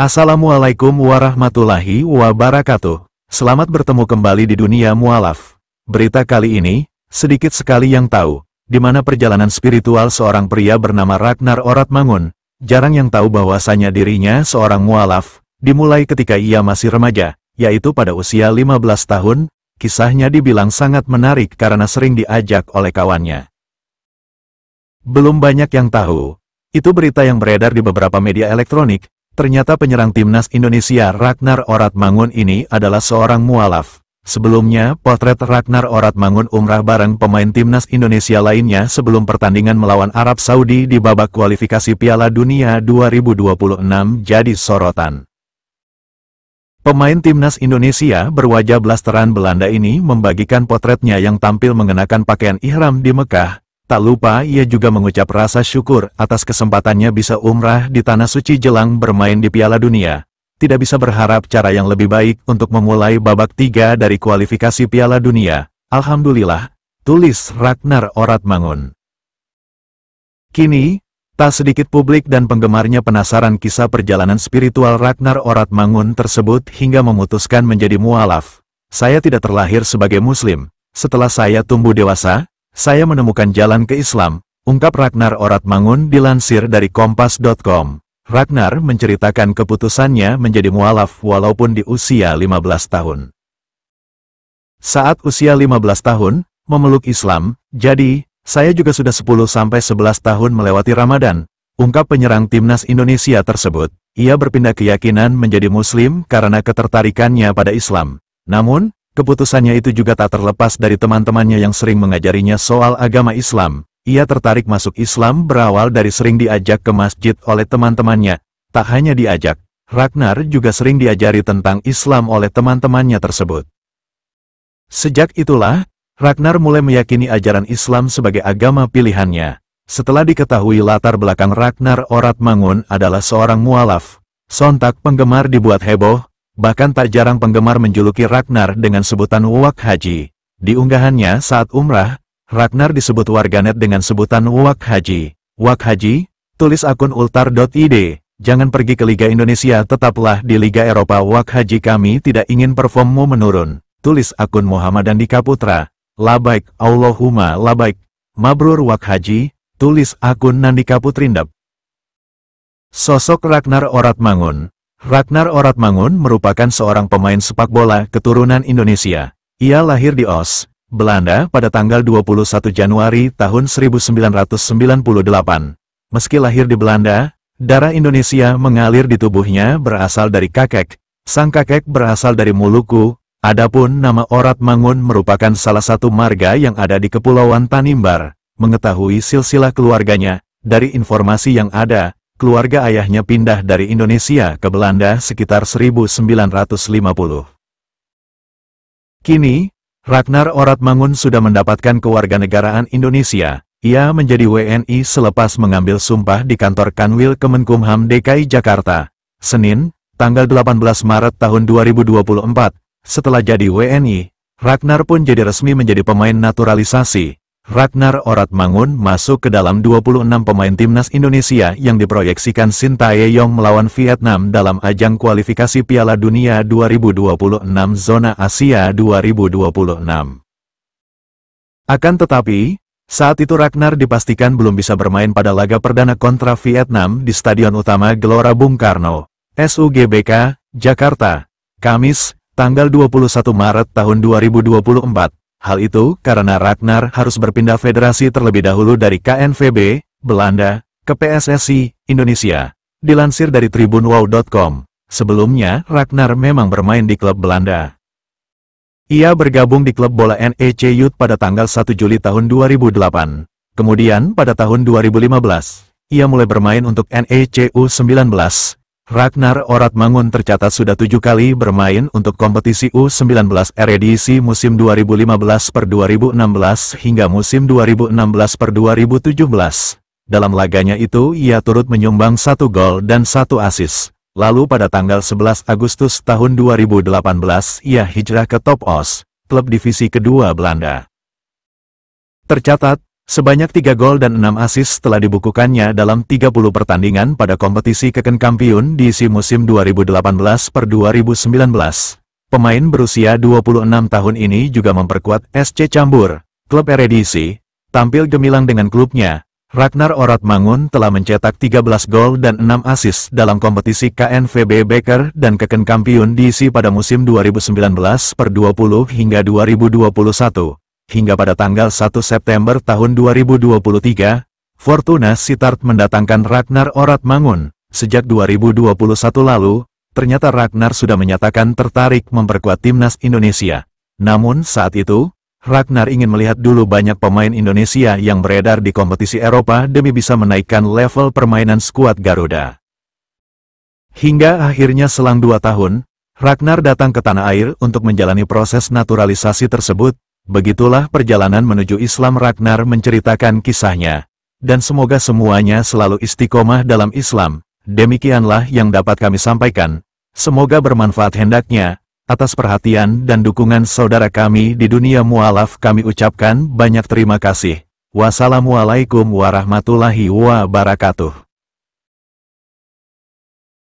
Assalamualaikum warahmatullahi wabarakatuh. Selamat bertemu kembali di dunia mualaf. Berita kali ini, sedikit sekali yang tahu, di mana perjalanan spiritual seorang pria bernama Ragnar Oratmangun, jarang yang tahu bahwasanya dirinya seorang mualaf, dimulai ketika ia masih remaja, yaitu pada usia 15 tahun, kisahnya dibilang sangat menarik karena sering diajak oleh kawannya. Belum banyak yang tahu, itu berita yang beredar di beberapa media elektronik, Ternyata penyerang timnas Indonesia Ragnar Oratmangun ini adalah seorang mualaf. Sebelumnya, potret Ragnar Oratmangun umrah bareng pemain timnas Indonesia lainnya sebelum pertandingan melawan Arab Saudi di babak kualifikasi Piala Dunia 2026 jadi sorotan. Pemain timnas Indonesia berwajah blasteran Belanda ini membagikan potretnya yang tampil mengenakan pakaian ihram di Mekah, Tak lupa ia juga mengucap rasa syukur atas kesempatannya bisa umrah di Tanah Suci jelang bermain di Piala Dunia. Tidak bisa berharap cara yang lebih baik untuk memulai babak tiga dari kualifikasi Piala Dunia. Alhamdulillah, tulis Ragnar Oratmangun. Kini, tak sedikit publik dan penggemarnya penasaran kisah perjalanan spiritual Ragnar Oratmangun tersebut hingga memutuskan menjadi mualaf. Saya tidak terlahir sebagai muslim. Setelah saya tumbuh dewasa, saya menemukan jalan ke Islam, ungkap Ragnar Orat Mangun dilansir dari Kompas.com. Ragnar menceritakan keputusannya menjadi mualaf walaupun di usia 15 tahun. Saat usia 15 tahun, memeluk Islam, jadi, saya juga sudah 10-11 tahun melewati Ramadan, ungkap penyerang timnas Indonesia tersebut. Ia berpindah keyakinan menjadi Muslim karena ketertarikannya pada Islam. Namun, Keputusannya itu juga tak terlepas dari teman-temannya yang sering mengajarinya soal agama Islam. Ia tertarik masuk Islam berawal dari sering diajak ke masjid oleh teman-temannya. Tak hanya diajak, Ragnar juga sering diajari tentang Islam oleh teman-temannya tersebut. Sejak itulah, Ragnar mulai meyakini ajaran Islam sebagai agama pilihannya. Setelah diketahui latar belakang Ragnar Orat Mangun adalah seorang mualaf, sontak penggemar dibuat heboh, Bahkan tak jarang penggemar menjuluki Ragnar dengan sebutan Wak Haji. Di unggahannya saat umrah, Ragnar disebut warganet dengan sebutan Wak Haji. Wak Haji, tulis akun ultar.id. Jangan pergi ke Liga Indonesia tetaplah di Liga Eropa Wak Haji kami tidak ingin performmu menurun. Tulis akun Muhammad Andika Putra. Labaik, Allahumma labaik. Mabrur Wak Haji, tulis akun Nandika Putrindab. Sosok Ragnar Orat Mangun. Ragnar Oratmangun merupakan seorang pemain sepak bola keturunan Indonesia. Ia lahir di Os, Belanda pada tanggal 21 Januari tahun 1998. Meski lahir di Belanda, darah Indonesia mengalir di tubuhnya berasal dari kakek. Sang kakek berasal dari Muluku, adapun nama Oratmangun merupakan salah satu marga yang ada di Kepulauan Tanimbar. Mengetahui silsilah keluarganya, dari informasi yang ada, keluarga ayahnya pindah dari Indonesia ke Belanda sekitar 1950. Kini, Ragnar Oratmangun sudah mendapatkan kewarganegaraan Indonesia. Ia menjadi WNI selepas mengambil sumpah di kantor Kanwil Kemenkumham DKI Jakarta, Senin, tanggal 18 Maret tahun 2024. Setelah jadi WNI, Ragnar pun jadi resmi menjadi pemain naturalisasi, Ragnar Mangun masuk ke dalam 26 pemain timnas Indonesia yang diproyeksikan Yong melawan Vietnam dalam ajang kualifikasi Piala Dunia 2026 Zona Asia 2026. Akan tetapi, saat itu Ragnar dipastikan belum bisa bermain pada laga perdana kontra Vietnam di Stadion Utama Gelora Bung Karno, SUGBK, Jakarta, Kamis, tanggal 21 Maret tahun 2024. Hal itu karena Ragnar harus berpindah federasi terlebih dahulu dari KNVB, Belanda, ke PSSI, Indonesia. Dilansir dari tribunwow.com, sebelumnya Ragnar memang bermain di klub Belanda. Ia bergabung di klub bola NEC Youth pada tanggal 1 Juli tahun 2008. Kemudian pada tahun 2015, ia mulai bermain untuk NEC U19, Ragnar Oratmangun tercatat sudah tujuh kali bermain untuk kompetisi U19 Eredivisie musim 2015 2016 hingga musim 2016 2017. Dalam laganya itu ia turut menyumbang satu gol dan satu asis. Lalu pada tanggal 11 Agustus tahun 2018 ia hijrah ke Top Os, klub divisi kedua Belanda. Tercatat, Sebanyak 3 gol dan 6 asis telah dibukukannya dalam 30 pertandingan pada kompetisi Keken Kampiun diisi musim 2018 per 2019. Pemain berusia 26 tahun ini juga memperkuat SC Cambur, klub Eredisi, tampil gemilang dengan klubnya. Ragnar Oratmangun telah mencetak 13 gol dan 6 asis dalam kompetisi KNVB Beker dan Keken Kampiun diisi pada musim 2019 per 20 hingga 2021 hingga pada tanggal 1 September tahun 2023, Fortuna Sittard mendatangkan Ragnar Oratmangun. Sejak 2021 lalu, ternyata Ragnar sudah menyatakan tertarik memperkuat timnas Indonesia. Namun saat itu, Ragnar ingin melihat dulu banyak pemain Indonesia yang beredar di kompetisi Eropa demi bisa menaikkan level permainan skuad Garuda. Hingga akhirnya selang dua tahun, Ragnar datang ke tanah air untuk menjalani proses naturalisasi tersebut, Begitulah perjalanan menuju Islam Ragnar menceritakan kisahnya. Dan semoga semuanya selalu istiqomah dalam Islam. Demikianlah yang dapat kami sampaikan. Semoga bermanfaat hendaknya. Atas perhatian dan dukungan saudara kami di dunia mualaf kami ucapkan banyak terima kasih. Wassalamualaikum warahmatullahi wabarakatuh.